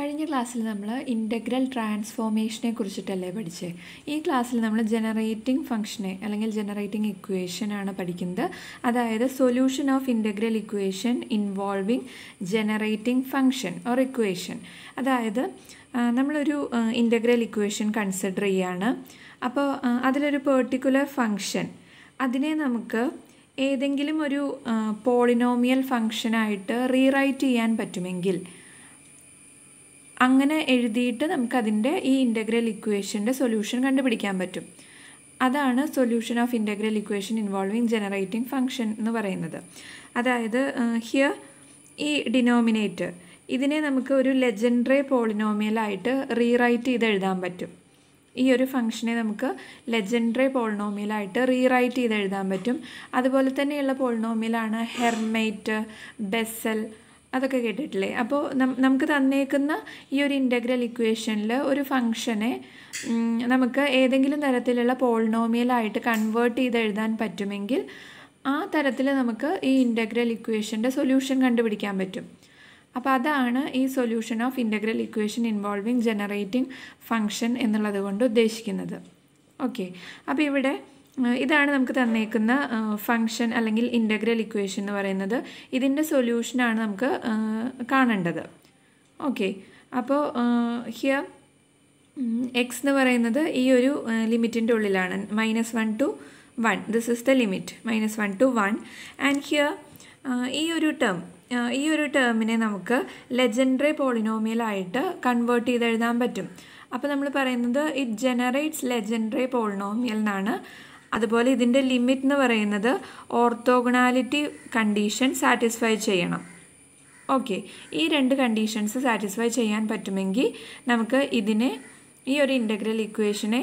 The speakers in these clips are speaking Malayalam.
കഴിഞ്ഞ ക്ലാസ്സിൽ നമ്മൾ ഇൻ്റഗ്രൽ ട്രാൻസ്ഫോർമേഷനെ കുറിച്ചിട്ടല്ലേ പഠിച്ചത് ഈ ക്ലാസ്സിൽ നമ്മൾ ജനറേറ്റിംഗ് ഫംഗ്ഷനെ അല്ലെങ്കിൽ ജനറേറ്റിംഗ് ഇക്വേഷനാണ് പഠിക്കുന്നത് അതായത് solution of integral equation involving generating function or equation അതായത് നമ്മളൊരു ഇൻ്റഗ്രൽ ഇക്വേഷൻ കൺസിഡർ ചെയ്യാണ് അപ്പോൾ അതിലൊരു പേർട്ടിക്കുലർ ഫംഗ്ഷൻ അതിനെ നമുക്ക് ഏതെങ്കിലും ഒരു പോളിനോമിയൽ ഫംഗ്ഷനായിട്ട് റീറൈറ്റ് ചെയ്യാൻ പറ്റുമെങ്കിൽ അങ്ങനെ എഴുതിയിട്ട് നമുക്കതിൻ്റെ ഈ ഇൻ്റഗ്രൽ ഇക്വേഷൻ്റെ സൊല്യൂഷൻ കണ്ടുപിടിക്കാൻ പറ്റും അതാണ് solution of integral equation involving generating function എന്ന് പറയുന്നത് അതായത് ഹിയർ ഈ ഡിനോമിനേറ്റർ ഇതിനെ നമുക്ക് ഒരു ലെജൻഡറി പോളിനോമിയലായിട്ട് റീറൈറ്റ് ചെയ്ത് എഴുതാൻ പറ്റും ഈ ഒരു ഫംഗ്ഷനെ നമുക്ക് ലെജൻഡറി പോളിനോമിയലായിട്ട് റീറൈറ്റ് ചെയ്ത് എഴുതാൻ പറ്റും അതുപോലെ തന്നെയുള്ള പോളിനോമിയലാണ് ഹെർമൈറ്റ് ബെസൽ അതൊക്കെ കേട്ടിട്ടില്ലേ അപ്പോൾ നമുക്ക് തന്നേക്കുന്ന ഈ ഒരു ഇൻ്റഗ്രൽ ഇക്വേഷനിൽ ഒരു ഫംഗ്ഷനെ നമുക്ക് ഏതെങ്കിലും തരത്തിലുള്ള പോളിനോമിയലായിട്ട് കൺവേർട്ട് ചെയ്ത് എഴുതാൻ പറ്റുമെങ്കിൽ ആ തരത്തിൽ നമുക്ക് ഈ ഇൻ്റഗ്രൽ ഇക്വേഷൻ്റെ സൊല്യൂഷൻ കണ്ടുപിടിക്കാൻ പറ്റും അപ്പോൾ അതാണ് ഈ solution of integral equation involving generating function എന്നുള്ളത് കൊണ്ട് ഉദ്ദേശിക്കുന്നത് ഓക്കെ അപ്പോൾ ഇവിടെ ഇതാണ് നമുക്ക് തന്നേക്കുന്ന ഫങ്ഷൻ അല്ലെങ്കിൽ ഇൻ്റഗ്രൽ ഇക്വേഷൻ എന്ന് പറയുന്നത് ഇതിൻ്റെ സൊല്യൂഷനാണ് നമുക്ക് കാണേണ്ടത് ഓക്കെ അപ്പോൾ ഹിയർ എക്സ് എന്ന് പറയുന്നത് ഈ ഒരു ലിമിറ്റിൻ്റെ ഉള്ളിലാണ് minus one to one this is the limit minus one to one and here ഈ ഒരു ടേം ഈ ഒരു ടേമിനെ നമുക്ക് ലെജൻഡറി പോളിനോമിയലായിട്ട് കൺവേർട്ട് ചെയ്ത് എഴുതാൻ പറ്റും അപ്പോൾ നമ്മൾ പറയുന്നത് ഇറ്റ് ജനറേറ്റ്സ് ലെജൻഡറി പോളിനോമിയൽ എന്നാണ് അതുപോലെ ഇതിൻ്റെ ലിമിറ്റ് എന്ന് പറയുന്നത് ഓർത്തോഗണാലിറ്റി കണ്ടീഷൻ സാറ്റിസ്ഫൈ ചെയ്യണം ഓക്കെ ഈ രണ്ട് കണ്ടീഷൻസ് സാറ്റിസ്ഫൈ ചെയ്യാൻ പറ്റുമെങ്കിൽ നമുക്ക് ഇതിനെ ഈ ഒരു ഇൻ്റഗ്രൽ ഇക്വേഷനെ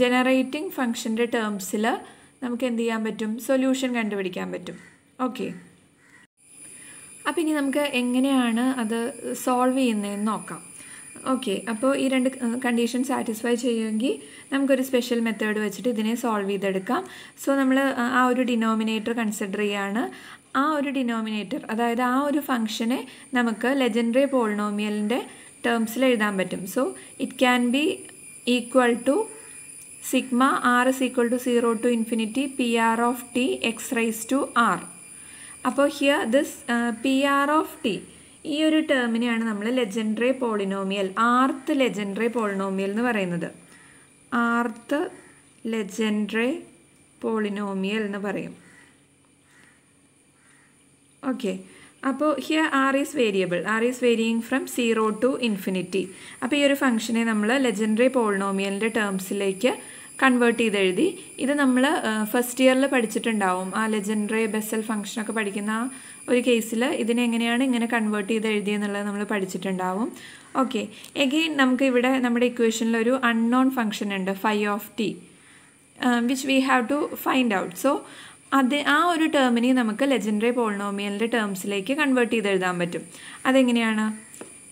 ജനറേറ്റിംഗ് ഫംഗ്ഷൻ്റെ ടേംസിൽ നമുക്ക് എന്ത് ചെയ്യാൻ പറ്റും സൊല്യൂഷൻ കണ്ടുപിടിക്കാൻ പറ്റും ഓക്കെ അപ്പം ഇനി നമുക്ക് എങ്ങനെയാണ് അത് സോൾവ് ചെയ്യുന്നതെന്ന് നോക്കാം ഓക്കെ അപ്പോൾ ഈ രണ്ട് കണ്ടീഷൻ സാറ്റിസ്ഫൈ ചെയ്യുമെങ്കിൽ നമുക്കൊരു സ്പെഷ്യൽ മെത്തേഡ് വെച്ചിട്ട് ഇതിനെ സോൾവ് ചെയ്തെടുക്കാം സോ നമ്മൾ ആ ഒരു ഡിനോമിനേറ്റർ കൺസിഡർ ചെയ്യാണ് ആ ഒരു ഡിനോമിനേറ്റർ അതായത് ആ ഒരു ഫംഗ്ഷനെ നമുക്ക് ലെജൻഡറി പോളിനോമിയലിൻ്റെ ടേംസിൽ എഴുതാൻ പറ്റും so it can be equal to sigma R is equal to zero to infinity P R of T X raise to R അപ്പോൾ here this P R of T ഈ ഒരു ടേമിനെയാണ് നമ്മൾ Legendre polynomial rth Legendre polynomial എന്ന് പറയുന്നത് ആർത്ത് ലെജൻഡറി പോളിനോമിയൽ എന്ന് പറയും ഓക്കെ അപ്പോൾ here R is variable R is varying from zero to infinity അപ്പോൾ ഈ ഒരു ഫംഗ്ഷനെ നമ്മൾ ലെജൻഡറി പോളിനോമിയലിൻ്റെ ടേംസിലേക്ക് കൺവേർട്ട് ചെയ്ത് എഴുതി ഇത് നമ്മൾ ഫസ്റ്റ് ഇയറിൽ പഠിച്ചിട്ടുണ്ടാവും ആ ലെജൻഡറി ബെസൽ ഫംഗ്ഷനൊക്കെ പഠിക്കുന്ന ആ ഒരു കേസിൽ ഇതിനെ എങ്ങനെയാണ് ഇങ്ങനെ കൺവേർട്ട് ചെയ്ത് എഴുതിയെന്നുള്ളത് നമ്മൾ പഠിച്ചിട്ടുണ്ടാവും ഓക്കെ എഗെയിൻ നമുക്ക് ഇവിടെ നമ്മുടെ ഇക്വേഷനിൽ ഒരു അൺനോൺ ഫംഗ്ഷൻ ഉണ്ട് phi of T which we have to find out so അത് ആ ഒരു ടേമിനെ നമുക്ക് ലെജൻഡറി പോളിനോമിയലിൻ്റെ ടേംസിലേക്ക് കൺവേർട്ട് ചെയ്ത് എഴുതാൻ പറ്റും അതെങ്ങനെയാണ്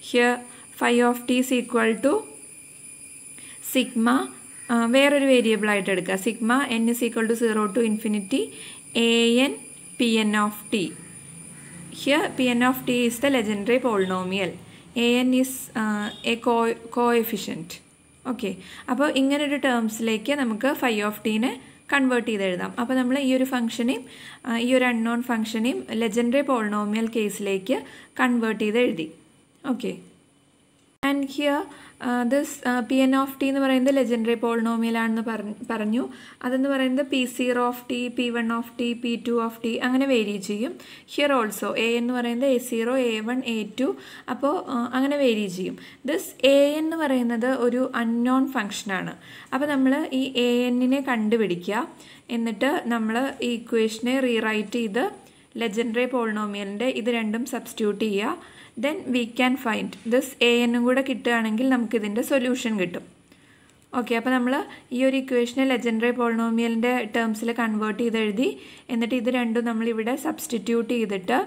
here phi of T is equal to sigma വേറൊരു വേരിയബിളായിട്ട് എടുക്കുക sigma N is equal to zero to infinity A N P N of T Here Pn of t is the legendary polynomial. An is uh, a co coefficient. Okay അപ്പോൾ ഇങ്ങനൊരു ടേംസിലേക്ക് നമുക്ക് ഫൈ ഓഫ് ടീനെ കൺവേർട്ട് ചെയ്ത് എഴുതാം അപ്പോൾ നമ്മൾ ഈ ഒരു ഫംഗ്ഷനെയും ഈ ഒരു അൺനോൺ ഫംഗ്ഷനെയും ലെജൻഡറി പോളിനോമിയൽ കേസിലേക്ക് കൺവേർട്ട് ചെയ്ത് എഴുതി okay and here this P N of T എന്ന് പറയുന്നത് ലെജൻഡറി പോളിനോമിയലാണെന്ന് പറഞ്ഞു അതെന്ന് പറയുന്നത് P zero of T P one of T P two of T അങ്ങനെ വേരി ചെയ്യും ഹിയർ ഓൾസോ എ എന്ന് പറയുന്നത് A zero A one A two അപ്പോൾ അങ്ങനെ വേരി ചെയ്യും ദിസ് എ എന്ന് പറയുന്നത് ഒരു അൺനോൺ ഫങ്ഷനാണ് അപ്പോൾ നമ്മൾ ഈ എ എന്നിനെ കണ്ടുപിടിക്കുക എന്നിട്ട് നമ്മൾ ഈ ഇക്വേഷനെ റീറൈറ്റ് ചെയ്ത് ലെജൻഡറി പോളിനോമിയലിൻ്റെ ഇത് രണ്ടും സബ്സ്റ്റിറ്റ്യൂട്ട് ചെയ്യുക then we can find this A എന്നും കൂടെ കിട്ടുകയാണെങ്കിൽ നമുക്കിതിൻ്റെ സൊല്യൂഷൻ കിട്ടും ഓക്കെ അപ്പോൾ നമ്മൾ ഈ ഒരു ഇക്വേഷനെ ലെജൻഡറി പോളിനോമിയലിൻ്റെ ടേംസിൽ കൺവേർട്ട് ചെയ്ത് എഴുതി എന്നിട്ട് ഇത് രണ്ടും നമ്മളിവിടെ സബ്സ്റ്റിറ്റ്യൂട്ട് ചെയ്തിട്ട്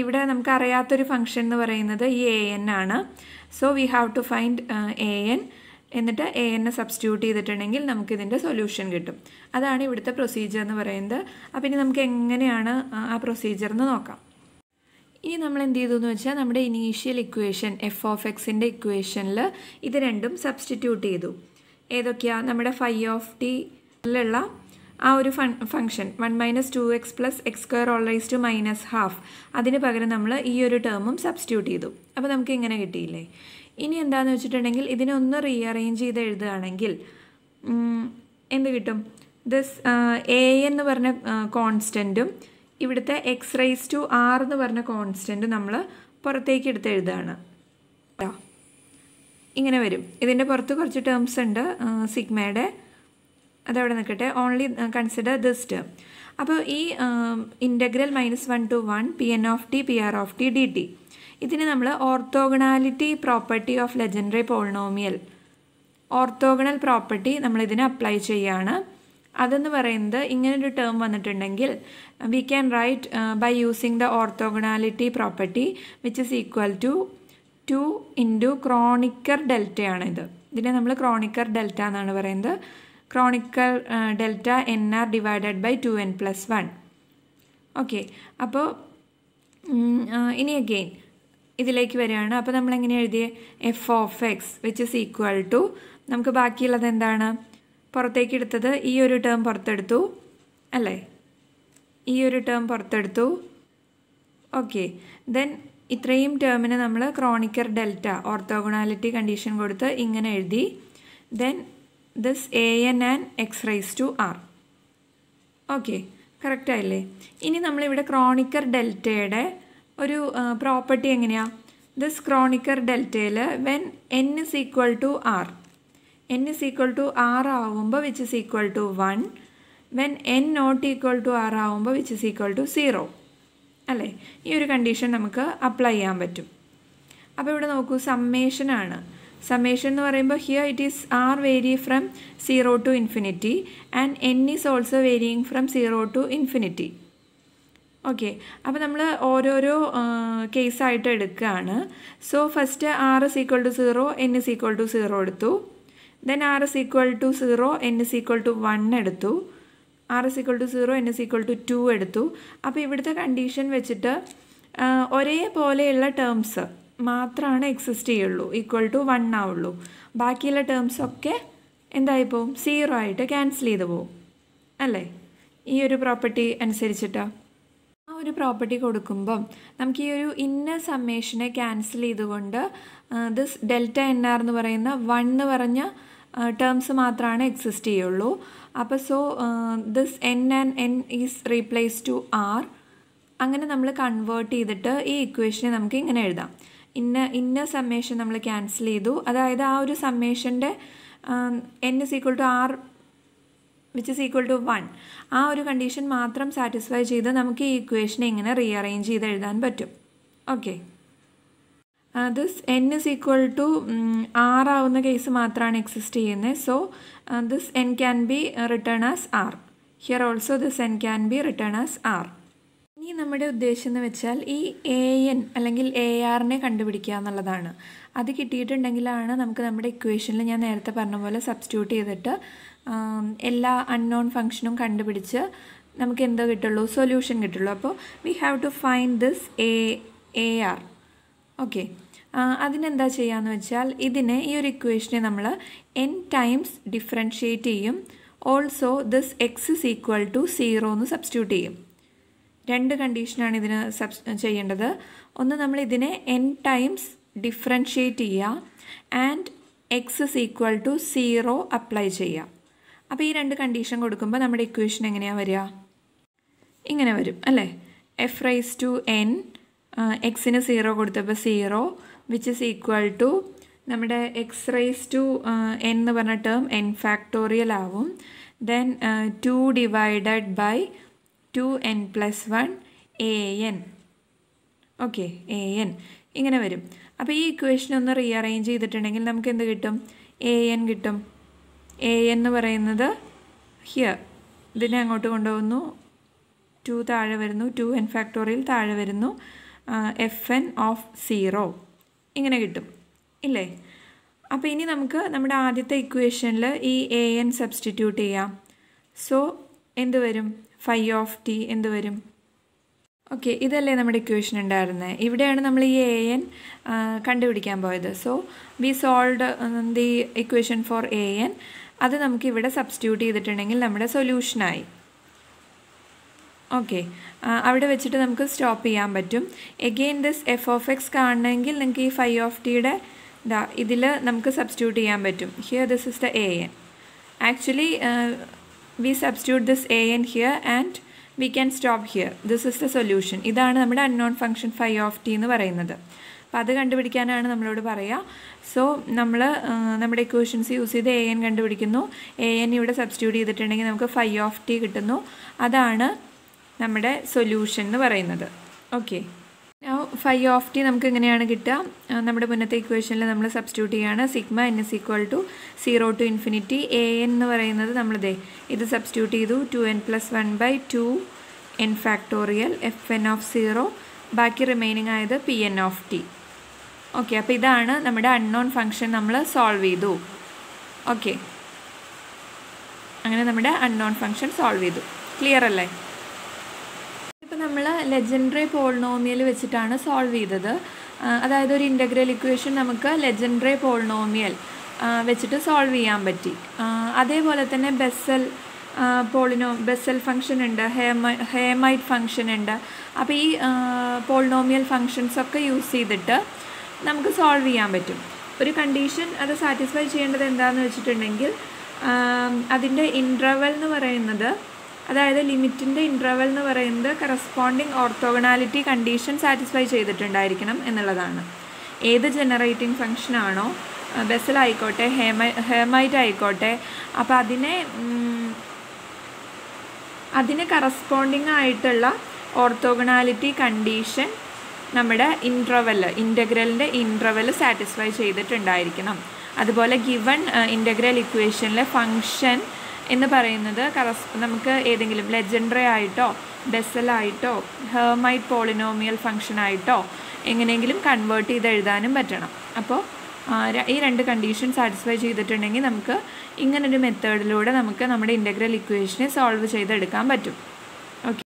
ഇവിടെ നമുക്ക് അറിയാത്തൊരു ഫംഗ്ഷൻ എന്ന് പറയുന്നത് ഈ എ എൻ ആണ് so we have to find A N എന്നിട്ട് എ എന്നെ സബ്സ്റ്റിറ്റ്യൂട്ട് ചെയ്തിട്ടുണ്ടെങ്കിൽ നമുക്കിതിൻ്റെ സൊല്യൂഷൻ കിട്ടും അതാണ് ഇവിടുത്തെ പ്രൊസീജിയർ എന്ന് പറയുന്നത് അപ്പോൾ ഇനി നമുക്ക് എങ്ങനെയാണ് ആ പ്രൊസീജിയർ എന്ന് നോക്കാം ഇനി നമ്മൾ എന്ത് ചെയ്തു എന്ന് വെച്ചാൽ നമ്മുടെ ഇനീഷ്യൽ ഇക്വേഷൻ എഫ് ഓഫ് എക്സിൻ്റെ ഇക്വേഷനിൽ ഇത് രണ്ടും സബ്സ്റ്റിറ്റ്യൂട്ട് ചെയ്തു ഏതൊക്കെയാണ് നമ്മുടെ ഫൈ ഓഫ് ടിയിലുള്ള ആ ഒരു fun function one minus two X plus X square all raise to minus half അതിന് പകരം നമ്മൾ ഈ ഒരു ടേമും സബ്സ്റ്റിറ്റ്യൂട്ട് ചെയ്തു അപ്പോൾ നമുക്ക് ഇങ്ങനെ കിട്ടിയില്ലേ ഇനി എന്താണെന്ന് വെച്ചിട്ടുണ്ടെങ്കിൽ ഇതിനെ ഒന്ന് റീഅറേഞ്ച് ചെയ്ത് എഴുതുകയാണെങ്കിൽ എന്ത് കിട്ടും ദിസ് എ എന്ന് പറഞ്ഞ കോൺസ്റ്റൻറ്റും ഇവിടുത്തെ എക്സ് റൈസ് ടു ആർ എന്ന് പറഞ്ഞ കോൺസ്റ്റൻറ്റ് നമ്മൾ പുറത്തേക്ക് എടുത്ത് എഴുതുകയാണ് ഇങ്ങനെ വരും ഇതിൻ്റെ പുറത്ത് കുറച്ച് ടേംസ് ഉണ്ട് സിഗ്മയുടെ അതവിടെ നിൽക്കട്ടെ ഓൺലി കൺസിഡർ ദിസ് ടേം അപ്പോൾ ഈ integral minus one to one P N of T P R of T D T ഇതിന് നമ്മൾ orthogonality property of Legendre polynomial orthogonal property നമ്മളിതിന് അപ്ലൈ ചെയ്യുകയാണ് അതെന്ന് പറയുന്നത് ഇങ്ങനൊരു ടേം വന്നിട്ടുണ്ടെങ്കിൽ we can write by using the orthogonality property which is equal to two into Kronecker ഇത് ഇതിനെ നമ്മൾ ക്രോണിക്കർ ഡെൽറ്റ എന്നാണ് പറയുന്നത് Kronecker delta N R divided by two N plus one okay അപ്പോൾ ഇനി അഗെയിൻ ഇതിലേക്ക് വരികയാണ് അപ്പോൾ നമ്മളെങ്ങനെ എഴുതിയ F of X which is equal to നമുക്ക് ബാക്കിയുള്ളത് എന്താണ് പുറത്തേക്ക് എടുത്തത് ഈ ഒരു ടേം പുറത്തെടുത്തു അല്ലേ ഈ ഒരു ടേം പുറത്തെടുത്തു ഓക്കെ ദെൻ ഇത്രയും ടേമിന് നമ്മൾ ക്രോണിക്കർ ഡെൽറ്റ ഓർത്തോഗണാലിറ്റി കണ്ടീഷൻ കൊടുത്ത് ഇങ്ങനെ എഴുതി then this A N and X raise to R okay കറക്റ്റായില്ലേ ഇനി നമ്മളിവിടെ ക്രോണിക്കർ ഡെൽറ്റയുടെ ഒരു പ്രോപ്പർട്ടി എങ്ങനെയാണ് ദിസ് ക്രോണിക്കർ ഡെൽറ്റയിൽ when N is equal to R N is equal to R ആവുമ്പോൾ which is equal to one when N not equal to R ആവുമ്പോൾ which is equal to zero അല്ലേ ഈ ഒരു കണ്ടീഷൻ നമുക്ക് അപ്ലൈ ചെയ്യാൻ പറ്റും അപ്പോൾ ഇവിടെ നോക്കൂ സമ്മേഷനാണ് സമ്മേഷൻ എന്ന് പറയുമ്പോൾ here it is R vary from zero to infinity and N is also varying from zero to infinity okay അപ്പോൾ നമ്മൾ ഓരോരോ കേസായിട്ട് എടുക്കുകയാണ് so first R is equal to zero N is equal to zero എടുത്തു then R is equal to zero N is equal to one എടുത്തു R is equal to zero N is equal to two എടുത്തു അപ്പോൾ ഇവിടുത്തെ കണ്ടീഷൻ വെച്ചിട്ട് ഒരേപോലെയുള്ള ടേംസ് മാത്രമാണ് എക്സിസ്റ്റ് ചെയ്യുള്ളൂ ഈക്വൽ ടു വൺ ആവുള്ളൂ ബാക്കിയുള്ള ടേംസൊക്കെ എന്തായി പോവും സീറോ ആയിട്ട് ക്യാൻസൽ ചെയ്ത് പോവും അല്ലേ ഈ ഒരു പ്രോപ്പർട്ടി അനുസരിച്ചിട്ടാണ് ഒരു പ്രോപ്പർട്ടി കൊടുക്കുമ്പം നമുക്ക് ഈ ഒരു ഇന്ന സമ്മേഷനെ ക്യാൻസൽ ചെയ്തുകൊണ്ട് ദിസ് ഡെൽറ്റ എൻ ആർ എന്ന് പറയുന്ന വൺ എന്ന് പറഞ്ഞ ടേംസ് മാത്രമാണ് എക്സിസ്റ്റ് ചെയ്യുള്ളൂ അപ്പോൾ so this N and N is replace to R അങ്ങനെ നമ്മൾ കൺവേർട്ട് ചെയ്തിട്ട് ഈ ഇക്വേഷനെ നമുക്ക് ഇങ്ങനെ എഴുതാം ഇന്ന ഇന്ന സമ്മേഷൻ നമ്മൾ ക്യാൻസൽ ചെയ്തു അതായത് ആ ഒരു സമ്മേഷൻ്റെ N is equal to R which is equal to one ആ ഒരു കണ്ടീഷൻ മാത്രം സാറ്റിസ്ഫൈ ചെയ്ത് നമുക്ക് ഈ ഇക്വേഷൻ എങ്ങനെ റീഅറേഞ്ച് ചെയ്ത് എഴുതാൻ പറ്റും okay this N is equal to R ആവുന്ന കേസ് മാത്രമാണ് എക്സിസ്റ്റ് ചെയ്യുന്നത് so this N can be written as R here also this N can be written as R ഇനി നമ്മുടെ ഉദ്ദേശം എന്ന് വെച്ചാൽ ഈ എ എൻ അല്ലെങ്കിൽ എ ആറിനെ കണ്ടുപിടിക്കുക എന്നുള്ളതാണ് അത് കിട്ടിയിട്ടുണ്ടെങ്കിലാണ് നമുക്ക് നമ്മുടെ ഇക്വേഷനിൽ ഞാൻ നേരത്തെ പറഞ്ഞ പോലെ സബ്സ്റ്റിറ്റ്യൂട്ട് ചെയ്തിട്ട് എല്ലാ അൺനോൺ ഫങ്ഷനും കണ്ടുപിടിച്ച് നമുക്ക് എന്തോ കിട്ടുള്ളൂ സൊല്യൂഷൻ കിട്ടുള്ളൂ അപ്പോൾ we have to find this A A R okay അതിനെന്താ ചെയ്യാന്ന് വെച്ചാൽ ഇതിനെ ഈ ഒരു ഇക്വേഷനെ നമ്മൾ എൻ ടൈംസ് ഡിഫറൻഷ്യേറ്റ് ചെയ്യും also this X is equal to zero എന്ന് സബ്സ്റ്റിറ്റ്യൂട്ട് ചെയ്യും രണ്ട് കണ്ടീഷനാണ് ഇതിന് സബ് ചെയ്യേണ്ടത് ഒന്ന് നമ്മൾ ഇതിനെ എൻ ടൈംസ് ഡിഫറൻഷ്യേറ്റ് ചെയ്യുക and X is equal to zero apply ചെയ്യുക അപ്പോൾ ഈ രണ്ട് കണ്ടീഷൻ കൊടുക്കുമ്പോൾ നമ്മുടെ ഇക്വേഷൻ എങ്ങനെയാണ് വരിക ഇങ്ങനെ വരും അല്ലേ എഫ് റൈസ് ടു എൻ എക്സിന് സീറോ കൊടുത്തപ്പോൾ zero which is equal to നമ്മുടെ എക്സ് റൈസ് ടു എൻ എന്ന് പറഞ്ഞ ടേം എൻ ഫാക്ടോറിയൽ ആവും then two divided by two N plus one A N okay A N ഇങ്ങനെ വരും അപ്പോൾ ഈ ഇക്വേഷൻ ഒന്ന് റീഅറേഞ്ച് ചെയ്തിട്ടുണ്ടെങ്കിൽ നമുക്ക് എന്ത് കിട്ടും എ എൻ കിട്ടും എ എന്ന് പറയുന്നത് ഹിയർ ഇതിനെ അങ്ങോട്ട് കൊണ്ടുപോകുന്നു ടു താഴെ വരുന്നു ടു എൻ ഫാക്ടോറിയൽ താഴെ വരുന്നു എഫ് എൻ ഓഫ് സീറോ ഇങ്ങനെ കിട്ടും ഇല്ലേ അപ്പോൾ ഇനി നമുക്ക് നമ്മുടെ ആദ്യത്തെ ഇക്വേഷനിൽ ഈ എ എൻ സബ്സ്റ്റിറ്റ്യൂട്ട് ചെയ്യാം സോ എന്ത് വരും ഫൈ ഓഫ് ടി എന്ത് വരും ഓക്കെ ഇതല്ലേ നമ്മുടെ ഇക്വേഷൻ ഉണ്ടായിരുന്നത് ഇവിടെയാണ് നമ്മൾ ഈ എ എൻ കണ്ടുപിടിക്കാൻ പോയത് so we solved the equation for A N അത് നമുക്ക് ഇവിടെ സബ്സ്റ്റിറ്റ്യൂട്ട് ചെയ്തിട്ടുണ്ടെങ്കിൽ നമ്മുടെ സൊല്യൂഷനായി ഓക്കെ അവിടെ വെച്ചിട്ട് നമുക്ക് സ്റ്റോപ്പ് ചെയ്യാൻ പറ്റും again this F of X കാണണമെങ്കിൽ നിങ്ങൾക്ക് ഈ ഫൈവ് ഓഫ് ടിയുടെ ഇതാ ഇതിൽ നമുക്ക് സബ്സ്റ്റിറ്റ്യൂട്ട് ചെയ്യാൻ പറ്റും here this is the A N actually we substitute this A N here and we can stop here this is the solution ഇതാണ് നമ്മുടെ unknown function phi of T എന്ന് പറയുന്നത് അപ്പോൾ അത് കണ്ടുപിടിക്കാനാണ് നമ്മളോട് പറയുക സോ നമ്മൾ നമ്മുടെ ഇക്വേഷൻസ് യൂസ് ചെയ്ത് എ എൻ കണ്ടുപിടിക്കുന്നു എ എൻ ഇവിടെ സബ്സ്റ്റിറ്റ്യൂട്ട് ചെയ്തിട്ടുണ്ടെങ്കിൽ നമുക്ക് ഫൈവ് ഓഫ് ടി കിട്ടുന്നു അതാണ് നമ്മുടെ സൊല്യൂഷൻ എന്ന് പറയുന്നത് ഓക്കെ ഫൈവ് ഓഫ് ടി നമുക്ക് എങ്ങനെയാണ് കിട്ടുക നമ്മുടെ മുന്നത്തെ ഇക്വേഷനിൽ നമ്മൾ സബ്സ്റ്റിറ്റ്യൂട്ട് ചെയ്യുകയാണ് sigma N is equal to zero to infinity A N എന്ന് പറയുന്നത് നമ്മളിതേ ഇത് സബ്സ്റ്റിറ്റ്യൂട്ട് ചെയ്തു two N plus one by two N factorial F N of zero ബാക്കി റിമൈനിങ് ആയത് P N of T okay അപ്പോൾ ഇതാണ് നമ്മുടെ അൺനോൺ ഫംഗ്ഷൻ നമ്മൾ സോൾവ് ചെയ്തു ഓക്കെ അങ്ങനെ നമ്മുടെ അൺനോൺ ഫംഗ്ഷൻ സോൾവ് ചെയ്തു ക്ലിയർ അല്ലേ ലെജൻഡറി പോളിനോമിയൽ വെച്ചിട്ടാണ് സോൾവ് ചെയ്തത് അതായത് ഒരു ഇൻ്റഗ്രൽ ഇക്വേഷൻ നമുക്ക് ലെജൻഡറി പോളിനോമിയൽ വെച്ചിട്ട് സോൾവ് ചെയ്യാൻ പറ്റി അതേപോലെ തന്നെ ബെസ്സൽ പോളിനോ ബെസ്സൽ ഫംഗ്ഷൻ ഉണ്ട് ഹേമ ഹേമൈറ്റ് ഫംഗ്ഷൻ ഉണ്ട് അപ്പോൾ ഈ പോളിനോമിയൽ ഫംഗ്ഷൻസ് ഒക്കെ യൂസ് ചെയ്തിട്ട് നമുക്ക് സോൾവ് ചെയ്യാൻ പറ്റും ഒരു കണ്ടീഷൻ അത് സാറ്റിസ്ഫൈ ചെയ്യേണ്ടത് എന്താണെന്ന് വെച്ചിട്ടുണ്ടെങ്കിൽ അതിൻ്റെ ഇൻട്രവൽ എന്ന് പറയുന്നത് അതായത് ലിമിറ്റിൻ്റെ ഇൻ്റർവൽ എന്ന് പറയുന്നത് കറസ്പോണ്ടിങ് ഓർത്തോഗണാലിറ്റി കണ്ടീഷൻ സാറ്റിസ്ഫൈ ചെയ്തിട്ടുണ്ടായിരിക്കണം എന്നുള്ളതാണ് ഏത് ജനറേറ്റിംഗ് ഫംഗ്ഷനാണോ ബെസലായിക്കോട്ടെ ഹേമ ഹേമൈറ്റ് ആയിക്കോട്ടെ അപ്പോൾ അതിനെ അതിന് കറസ്പോണ്ടിങ് ആയിട്ടുള്ള ഓർത്തോഗണാലിറ്റി കണ്ടീഷൻ നമ്മുടെ ഇൻട്രവൽ ഇൻ്റഗ്രലിൻ്റെ ഇൻട്രവൽ സാറ്റിസ്ഫൈ ചെയ്തിട്ടുണ്ടായിരിക്കണം അതുപോലെ ഗിവൺ ഇൻ്റഗ്രൽ ഇക്വേഷനിലെ ഫങ്ഷൻ എന്ന് പറയുന്നത് കറസ് നമുക്ക് ഏതെങ്കിലും ലെജൻഡറി ആയിട്ടോ ബെസലായിട്ടോ ഹെർമൈറ്റ് പോളിനോമിയൽ ഫംഗ്ഷനായിട്ടോ എങ്ങനെയെങ്കിലും കൺവേർട്ട് ചെയ്ത് എഴുതാനും പറ്റണം അപ്പോൾ ഈ രണ്ട് കണ്ടീഷൻ സാറ്റിസ്ഫൈ ചെയ്തിട്ടുണ്ടെങ്കിൽ നമുക്ക് ഇങ്ങനൊരു മെത്തേഡിലൂടെ നമുക്ക് നമ്മുടെ ഇൻ്റഗ്രൽ ഇക്വേഷനെ സോൾവ് ചെയ്തെടുക്കാൻ പറ്റും